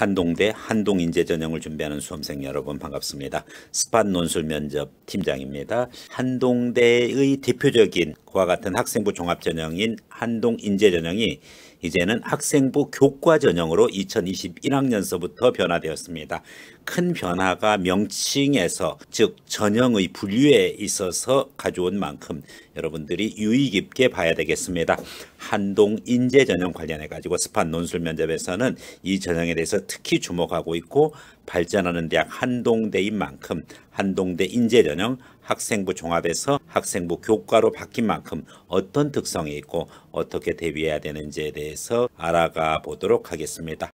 한동대 한동인재 전형을 준비하는 수험생 여러분 반갑습니다. 스팟 논술 면접 팀장입니다. 한동대의 대표적인 그와 같은 학생부 종합 전형인 한동인재 전형이 이제는 학생부 교과 전형으로 2021학년서부터 변화되었습니다. 큰 변화가 명칭에서 즉 전형의 분류에 있어서 가져온 만큼 여러분들이 유의 깊게 봐야 되겠습니다. 한동 인재 전형 관련해 가지고 스팟 논술 면접에서는 이 전형에 대해서 특히 주목하고 있고 발전하는 대학 한동대인 만큼 한동대 인재전형 학생부 종합에서 학생부 교과로 바뀐 만큼 어떤 특성이 있고 어떻게 대비해야 되는지에 대해서 알아가 보도록 하겠습니다.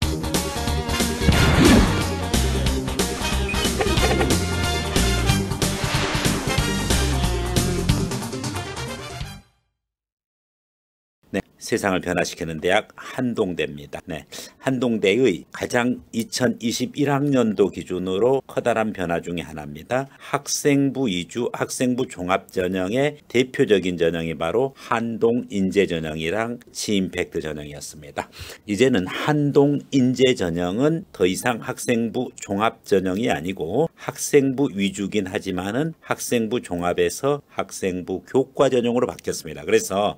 세상을 변화시키는 대학 한동대입니다. 네. 한동대의 가장 2021학년도 기준으로 커다란 변화 중의 하나입니다. 학생부 이주, 학생부 종합 전형의 대표적인 전형이 바로 한동 인재 전형이랑 치임팩트 전형이었습니다. 이제는 한동 인재 전형은 더 이상 학생부 종합 전형이 아니고 학생부 위주긴 하지만은 학생부 종합에서 학생부 교과 전형으로 바뀌었습니다. 그래서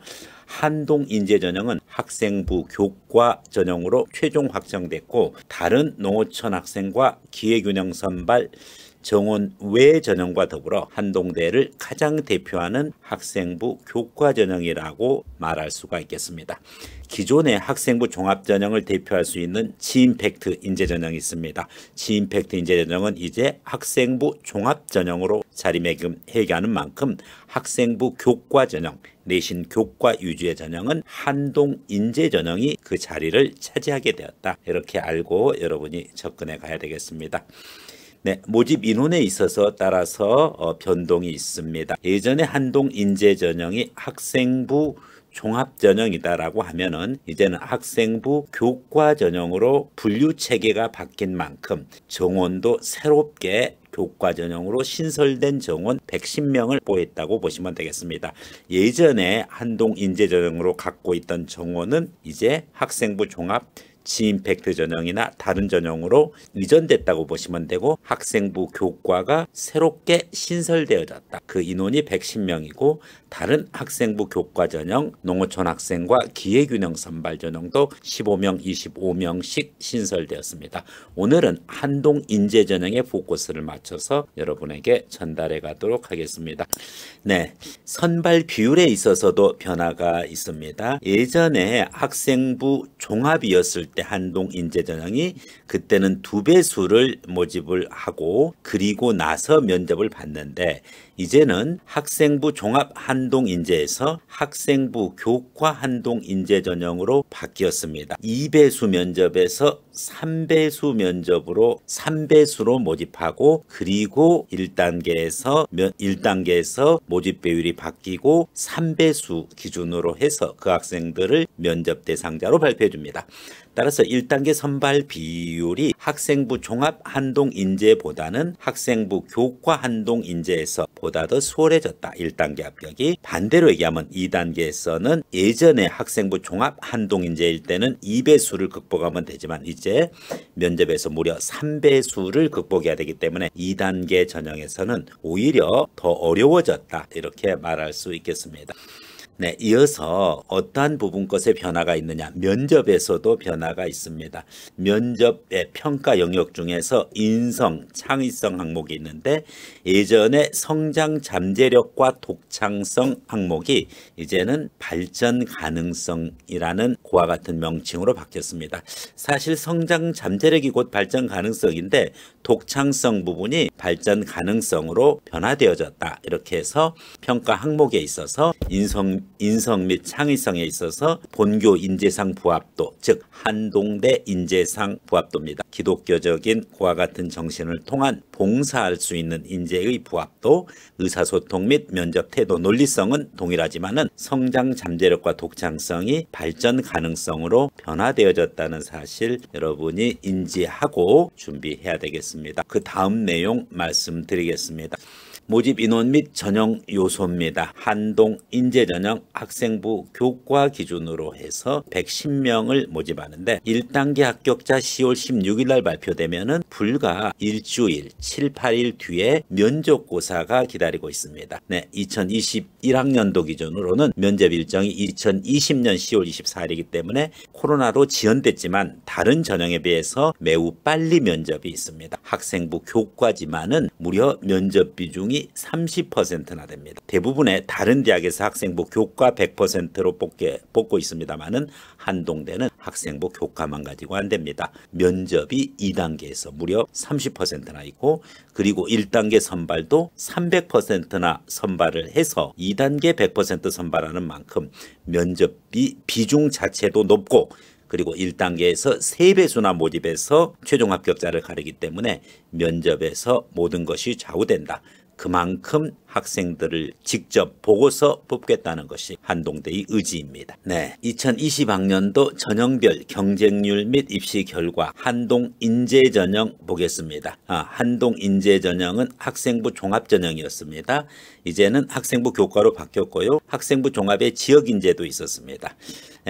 한동 인재 전형은 학생부 교과 전형으로 최종 확정됐고 다른 농어촌 학생과 기획 운영 선발 정원 외 전형과 더불어 한동대를 가장 대표하는 학생부 교과 전형이라고 말할 수가 있겠습니다. 기존의 학생부 종합전형을 대표할 수 있는 지임팩트 인재전형이 있습니다. 지임팩트 인재전형은 이제 학생부 종합전형으로 자리매김해결하는 만큼 학생부 교과전형, 내신 교과 유지의 전형은 한동 인재 전형이 그 자리를 차지하게 되었다. 이렇게 알고 여러분이 접근해 가야 되겠습니다. 네, 모집 인원에 있어서 따라서 어, 변동이 있습니다. 예전에 한동 인재 전형이 학생부 종합 전형이다라고 하면은 이제는 학생부 교과 전형으로 분류 체계가 바뀐 만큼 정원도 새롭게 교과 전형으로 신설된 정원 110명을 보했다고 보시면 되겠습니다. 예전에 한동 인재 전형으로 갖고 있던 정원은 이제 학생부 종합 지임팩트 전형이나 다른 전형으로 이전됐다고 보시면 되고 학생부 교과가 새롭게 신설되어졌다. 그 인원이 110명이고 다른 학생부 교과 전형, 농어촌 학생과 기획균형 선발 전형도 15명, 25명씩 신설되었습니다. 오늘은 한동 인재 전형에 포커스를 맞춰서 여러분에게 전달해 가도록 하겠습니다. 네, 선발 비율에 있어서도 변화가 있습니다. 예전에 학생부 종합이었을 때 한동 인재 전형이 그때는 두 배수를 모집을 하고 그리고 나서 면접을 봤는데 이제는 학생부 종합 한동 인재에서 학생부 교과 한동 인재 전형으로 바뀌었습니다. 2배수 면접에서 3배수 면접으로 3배수로 모집하고 그리고 1단계에서 1단계에서 모집 배율이 바뀌고 3배수 기준으로 해서 그 학생들을 면접 대상자로 발표해 줍니다. 따라서 1단계 선발 비율이 학생부 종합 한동 인재보다는 학생부 교과 한동 인재에서 보다 더 소홀해졌다. 1단계 합격이. 반대로 얘기하면 2단계에서는 예전에 학생부 종합 한동인재일 때는 2배수를 극복하면 되지만 이제 면접에서 무려 3배수를 극복해야 되기 때문에 2단계 전형에서는 오히려 더 어려워졌다. 이렇게 말할 수 있겠습니다. 네, 이어서 어떠한 부분 것에 변화가 있느냐 면접에서도 변화가 있습니다. 면접의 평가 영역 중에서 인성, 창의성 항목이 있는데 예전에 성장 잠재력과 독창성 항목이 이제는 발전 가능성이라는 고와 같은 명칭으로 바뀌었습니다. 사실 성장 잠재력이 곧 발전 가능성인데 독창성 부분이 발전 가능성으로 변화되어졌다. 이렇게 해서 평가 항목에 있어서 인성 인성 및 창의성에 있어서 본교 인재상 부합도 즉 한동대 인재상 부합도입니다. 기독교적인 고와 같은 정신을 통한 봉사할 수 있는 인재의 부합도 의사소통 및 면접 태도 논리성은 동일하지만 성장 잠재력과 독창성이 발전 가능성으로 변화되어졌다는 사실 여러분이 인지하고 준비해야 되겠습니다. 그 다음 내용 말씀드리겠습니다. 모집 인원 및 전형 요소입니다. 한동 인재 전형 학생부 교과 기준으로 해서 110명을 모집하는데 1단계 합격자 10월 16일 날 발표되면은 불과 일주일, 7, 8일 뒤에 면접고사가 기다리고 있습니다. 네, 2021학년도 기준으로는 면접 일정이 2020년 10월 24일이기 때문에 코로나로 지연됐지만 다른 전형에 비해서 매우 빨리 면접이 있습니다. 학생부 교과지만은 무려 면접 비중이 대학이 30%나 됩니다. 대부분의 다른 대학에서 학생부 교과 100%로 뽑게, 뽑고 있습니다만은 한동대는 학생부 교과만 가지고 안 됩니다. 면접이 2단계에서 무려 30%나 있고 그리고 1단계 선발도 300%나 선발을 해서 2단계 100% 선발하는 만큼 면접비 비중 자체도 높고 그리고 1단계에서 3배수나 모집해서 최종 합격자를 가르기 때문에 면접에서 모든 것이 좌우된다. 그만큼 학생들을 직접 보고서 뽑겠다는 것이 한동대의 의지입니다. 네, 2020학년도 전형별 경쟁률 및 입시 결과 한동 인재 전형 보겠습니다. 아, 한동 인재 전형은 학생부 종합 전형이었습니다. 이제는 학생부 교과로 바뀌었고요. 학생부 종합의 지역 인재도 있었습니다.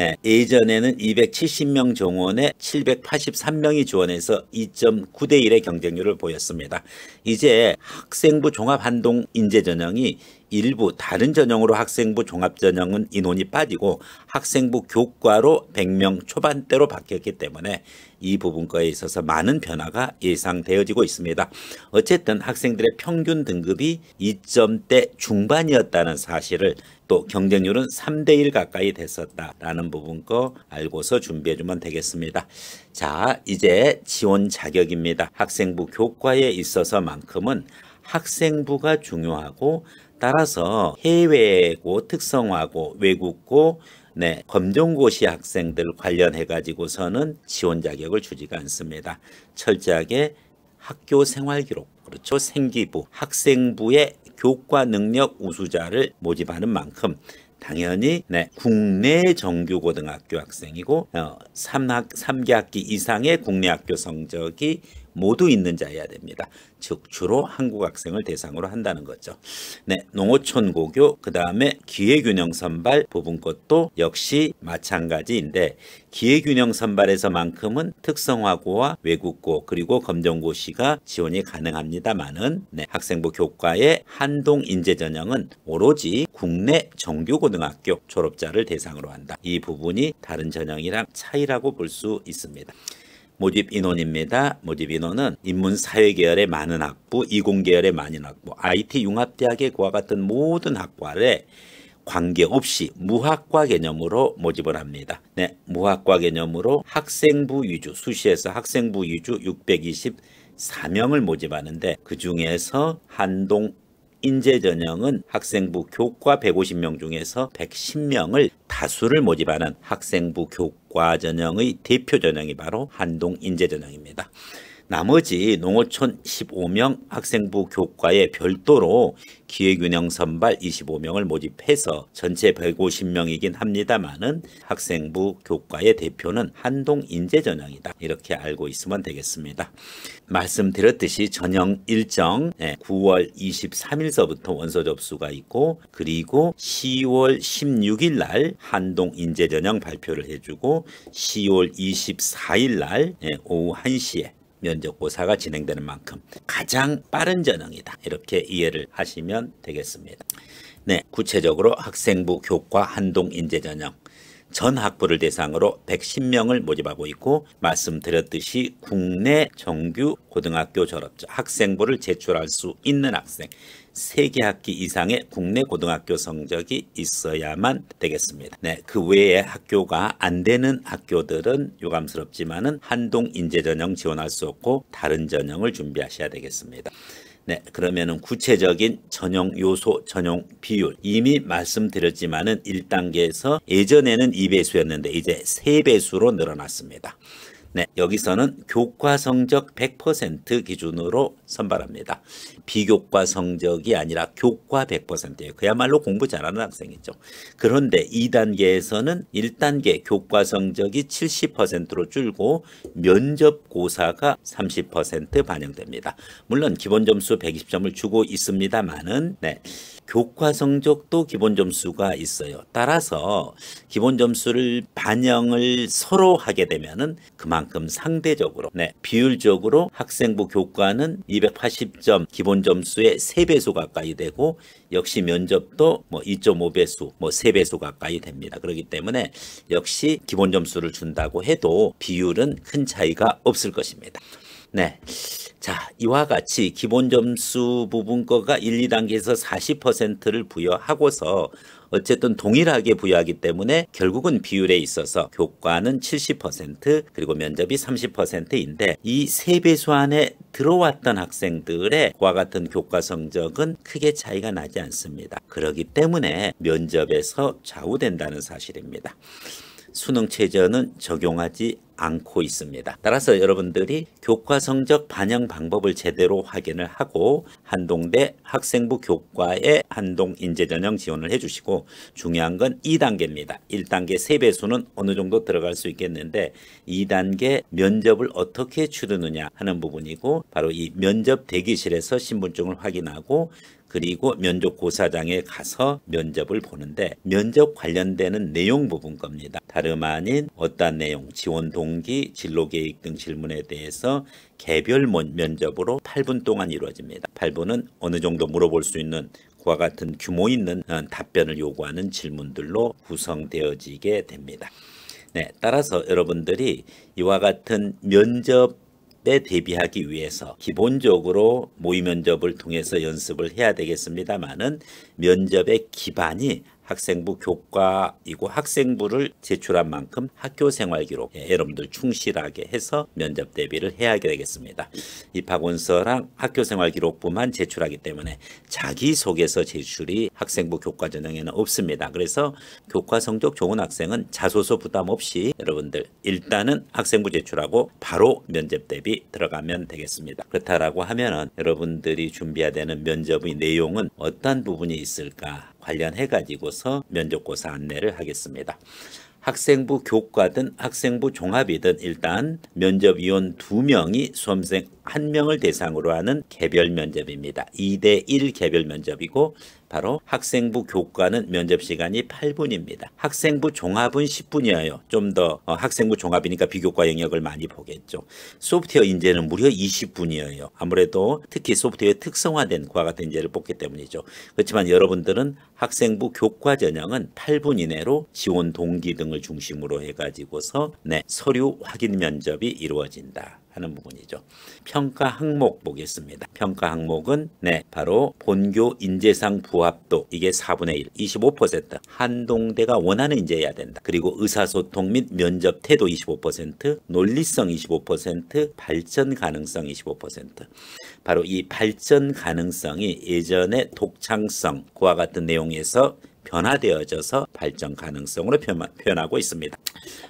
예, 예전에는 270명 정원에 783명이 지원해서 2.9대 1의 경쟁률을 보였습니다. 이제 학생부 종합 한동 인재 전형이 일부 다른 전형으로 학생부 종합전형은 인원이 빠지고 학생부 교과로 100명 초반대로 바뀌었기 때문에 이 부분과에 있어서 많은 변화가 예상되어지고 있습니다. 어쨌든 학생들의 평균 등급이 2점대 중반이었다는 사실을 또 경쟁률은 3대1 가까이 됐었다라는 부분 거 알고서 준비해주면 되겠습니다. 자, 이제 지원 자격입니다. 학생부 교과에 있어서만큼은 학생부가 중요하고 따라서 해외고 특성화고 외국고 네, 검정고시 학생들 관련해 가지고서는 지원 자격을 주지가 않습니다. 철저하게 학교 생활 기록, 그렇죠? 생기부, 학생부의 교과 능력 우수자를 모집하는 만큼 당연히 네, 국내 정규 고등학교 학생이고 어, 3학, 3개 학기 이상의 국내 학교 성적이 모두 있는 자여야 됩니다. 즉 주로 한국 학생을 대상으로 한다는 거죠. 네, 농어촌 고교 그 다음에 기회균형 선발 부분 것도 역시 마찬가지인데 기회균형 선발에서만큼은 특성화고와 외국고 그리고 검정고시가 지원이 가능합니다만은 네, 학생부 교과의 한동 인재 전형은 오로지 국내 정규고등학교 졸업자를 대상으로 한다. 이 부분이 다른 전형이랑 차이라고 볼 수 있습니다. 모집 인원입니다. 모집 인원은 인문 사회 계열의 많은 학부, 이공 계열의 많은 학부, IT 융합대학의 그와 같은 모든 학과를 관계없이 무학과 개념으로 모집을 합니다. 네, 무학과 개념으로 학생부 위주, 수시에서 학생부 위주 624명을 모집하는데 그 중에서 한동 인재 전형은 학생부 교과 150명 중에서 110명을 다수를 모집하는 학생부 교과 전형의 대표 전형이 바로 한동 인재 전형입니다. 나머지 농어촌 15명 학생부 교과에 별도로 기획균형 선발 25명을 모집해서 전체 150명이긴 합니다만은 학생부 교과의 대표는 한동 인재전형이다. 이렇게 알고 있으면 되겠습니다. 말씀드렸듯이 전형 일정 9월 23일서부터 원서 접수가 있고 그리고 10월 16일 날 한동 인재전형 발표를 해주고 10월 24일 날 오후 1시에 면접고사가 진행되는 만큼 가장 빠른 전형이다. 이렇게 이해를 하시면 되겠습니다. 네, 구체적으로 학생부 교과 한동 인재 전형 전 학부를 대상으로 110명을 모집하고 있고 말씀드렸듯이 국내 정규 고등학교 졸업자 학생부를 제출할 수 있는 학생 3개 학기 이상의 국내 고등학교 성적이 있어야만 되겠습니다. 네, 그 외에 학교가 안 되는 학교들은 유감스럽지만은 한동 인재 전형 지원할 수 없고 다른 전형을 준비하셔야 되겠습니다. 네, 그러면은 구체적인 전용 요소, 전용 비율 이미 말씀드렸지만은 1단계에서 예전에는 2배수였는데 이제 3배수로 늘어났습니다. 네, 여기서는 교과 성적 100% 기준으로 선발합니다. 비교과 성적이 아니라 교과 100%예요. 그야말로 공부 잘하는 학생이죠. 그런데 2단계에서는 1단계 교과 성적이 70%로 줄고 면접 고사가 30% 반영됩니다. 물론 기본 점수 120점을 주고 있습니다만은 네. 교과 성적도 기본 점수가 있어요. 따라서 기본 점수를 반영을 서로 하게 되면은 그만큼 상대적으로 네, 비율적으로 학생부 교과는 280점 기본 점수의 3배수 가까이 되고 역시 면접도 뭐 2.5배수 뭐 3배수 가까이 됩니다. 그렇기 때문에 역시 기본 점수를 준다고 해도 비율은 큰 차이가 없을 것입니다. 네. 자, 이와 같이 기본 점수 부분 거가 1, 2단계에서 40%를 부여하고서 어쨌든 동일하게 부여하기 때문에 결국은 비율에 있어서 교과는 70% 그리고 면접이 30%인데 이 세 배수 안에 들어왔던 학생들의 과 같은 교과 성적은 크게 차이가 나지 않습니다. 그렇기 때문에 면접에서 좌우된다는 사실입니다. 수능 최저는 적용하지 않고 있습니다. 따라서 여러분들이 교과 성적 반영 방법을 제대로 확인을 하고 한동대 학생부 교과에 한동 인재 전형 지원을 해주시고 중요한 건 2단계입니다. 1단계 3배수는 어느 정도 들어갈 수 있겠는데 2단계 면접을 어떻게 치르느냐 하는 부분이고 바로 이 면접 대기실에서 신분증을 확인하고 그리고 면접 고사장에 가서 면접을 보는데 면접 관련되는 내용 부분 겁니다. 다름 아닌 어떤 내용, 지원 동 동기, 진로계획 등 질문에 대해서 개별 면접으로 8분 동안 이루어집니다. 8분은 어느 정도 물어볼 수 있는 그와 같은 규모 있는 어, 답변을 요구하는 질문들로 구성되어지게 됩니다. 네, 따라서 여러분들이 이와 같은 면접 대비하기 위해서 기본적으로 모의 면접을 통해서 연습을 해야 되겠습니다만은 면접의 기반이 학생부 교과이고 학생부를 제출한 만큼 학교 생활 기록 예, 여러분들 충실하게 해서 면접 대비를 해야 되겠습니다. 입학원서랑 학교 생활 기록부만 제출하기 때문에 자기소개서 제출이 학생부 교과 전형에는 없습니다. 그래서 교과 성적 좋은 학생은 자소서 부담 없이 여러분들 일단은 학생부 제출하고 바로 면접 대비 들어가면 되겠습니다. 그렇다라고 하면은 여러분들이 준비해야 되는 면접의 내용은 어떤 부분이 있을까 관련해 가지고서 면접고사 안내를 하겠습니다. 학생부 교과 든 학생부 종합이든 일단 면접위원 두명이 수험생 한 명을 대상으로 하는 개별 면접입니다. 2대1 개별 면접이고 바로 학생부 교과는 면접 시간이 8분입니다. 학생부 종합은 10분이에요. 좀더 어, 학생부 종합이니까 비교과 영역을 많이 보겠죠. 소프트웨어 인재는 무려 20분이에요. 아무래도 특히 소프트웨어 특성화된 과 같은 인재를 뽑기 때문이죠. 그렇지만 여러분들은 학생부 교과 전형은 8분 이내로 지원 동기 등을 중심으로 해가지고서 네, 서류 확인 면접이 이루어진다. 하는 부분이죠. 평가 항목 보겠습니다. 평가 항목은 네 바로 본교 인재상 부합도 이게 4분의 1 25% 한동대가 원하는 인재여야 된다. 그리고 의사소통 및 면접 태도 25% 논리성 25% 발전 가능성 25% 바로 이 발전 가능성이 예전의 독창성 그와 같은 내용에서 변화되어져서 발전 가능성으로 표현하고 있습니다.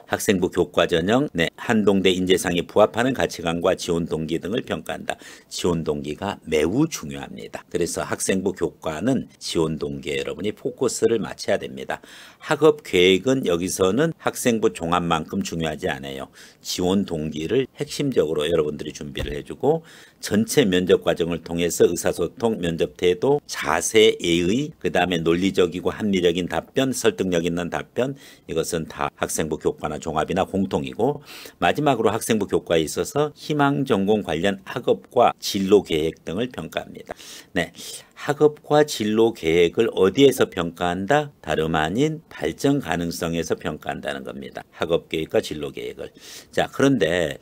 학생부 교과 전형, 네, 한동대 인재상에 부합하는 가치관과 지원 동기 등을 평가한다. 지원 동기가 매우 중요합니다. 그래서 학생부 교과는 지원 동기에 여러분이 포커스를 맞춰야 됩니다. 학업 계획은 여기서는 학생부 종합만큼 중요하지 않아요. 지원 동기를 핵심적으로 여러분들이 준비를 해주고 전체 면접 과정을 통해서 의사소통, 면접 태도, 자세, 예의, 그 다음에 논리적이고 합리적인 답변, 설득력 있는 답변 이것은 다 학생부 교과나 종합이나 공통이고 마지막으로 학생부 교과에 있어서 희망 전공 관련 학업과 진로 계획 등을 평가합니다. 네. 학업과 진로 계획을 어디에서 평가한다? 다름 아닌 발전 가능성에서 평가한다는 겁니다. 학업 계획과 진로 계획을. 자, 그런데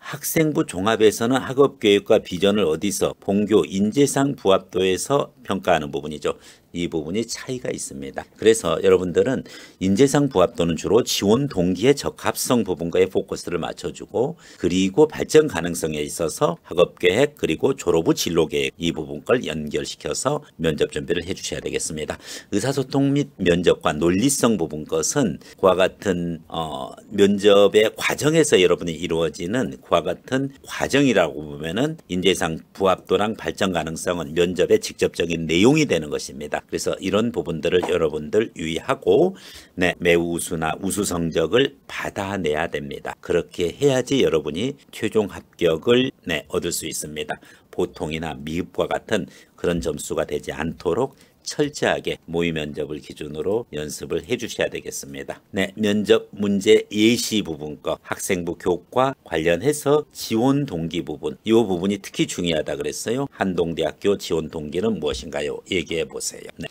학생부 종합에서는 학업 계획과 비전을 어디서 본교 인재상 부합도에서 평가하는 부분이죠. 이 부분이 차이가 있습니다. 그래서 여러분들은 인재상 부합도는 주로 지원 동기의 적합성 부분과의 포커스를 맞춰주고 그리고 발전 가능성에 있어서 학업 계획 그리고 졸업 후 진로 계획 이 부분 걸 연결시켜서 있어서 면접 준비를 해주셔야 되겠습니다. 의사소통 및 면접과 논리성 부분 것은 그와 같은 어, 면접의 과정에서 여러분이 이루어지는 그와 같은 과정이라고 보면은 인재상 부합도랑 발전 가능성은 면접의 직접적인 내용이 되는 것입니다. 그래서 이런 부분들을 여러분들 유의하고 네, 매우 우수나 우수 성적을 받아내야 됩니다. 그렇게 해야지 여러분이 최종 합격을 네, 얻을 수 있습니다. 보통이나 미흡과 같은 그런 점수가 되지 않도록 철저하게 모의 면접을 기준으로 연습을 해 주셔야 되겠습니다. 네, 면접 문제 예시 부분 과 학생부 교과 관련해서 지원 동기 부분 이 부분이 특히 중요하다 그랬어요. 한동대학교 지원 동기는 무엇인가요? 얘기해 보세요. 네.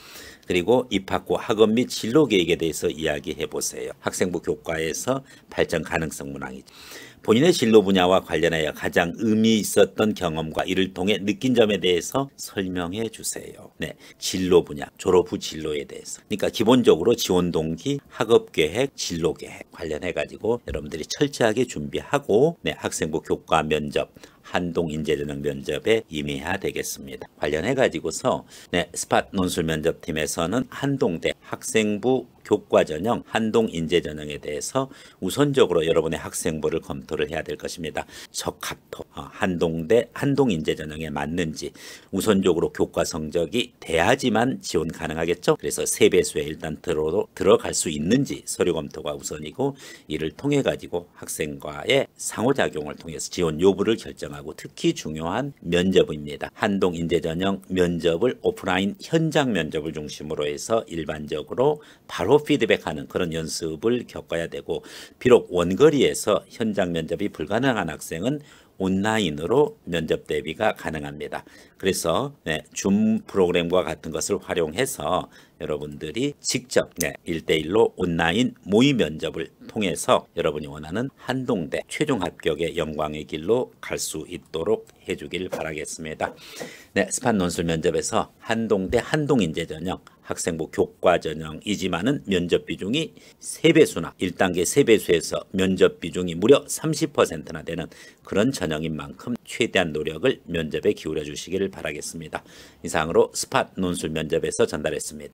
그리고 입학후 학업 및 진로 계획에 대해서 이야기해 보세요. 학생부 교과에서 발전 가능성 문항이죠. 본인의 진로 분야와 관련하여 가장 의미 있었던 경험과 이를 통해 느낀 점에 대해서 설명해 주세요. 네, 진로 분야, 졸업 후 진로에 대해서. 그러니까 기본적으로 지원 동기, 학업 계획, 진로 계획 관련해 가지고 여러분들이 철저하게 준비하고 네, 학생부 교과 면접 한동 인재전형 면접에 임해야 되겠습니다. 관련해 가지고서 네, 스팟 논술 면접팀에서는 한동대 학생부 교과 전형, 한동 인재 전형에 대해서 우선적으로 여러분의 학생부를 검토를 해야 될 것입니다. 적합도, 한동대, 어, 한동 인재 전형에 맞는지 우선적으로 교과 성적이 돼야지만 지원 가능하겠죠. 그래서 세배수에 일단 들어, 들어갈 수 있는지 서류 검토가 우선이고 이를 통해 가지고 학생과의 상호작용을 통해서 지원 여부를 결정 중요하고 특히 중요한 면접입니다. 한동 인재 전형 면접을 오프라인 현장 면접을 중심으로 해서 일반적으로 바로 피드백하는 그런 연습을 겪어야 되고 비록 원거리에서 현장 면접이 불가능한 학생은 온라인으로 면접 대비가 가능합니다. 그래서 네, 줌 프로그램과 같은 것을 활용해서 여러분들이 직접 네, 1대1로 온라인 모의 면접을 통해서 여러분이 원하는 한동대 최종 합격의 영광의 길로 갈 수 있도록 해주길 바라겠습니다. 네, 스판 논술 면접에서 한동대 한동인재 전형 학생부 뭐 교과 전형이지만은 면접 비중이 세배수나 1단계 세배수에서 면접 비중이 무려 30%나 되는 그런 전형인 만큼 최대한 노력을 면접에 기울여 주시기를 바라겠습니다. 이상으로 스팟 논술 면접에서 전달했습니다.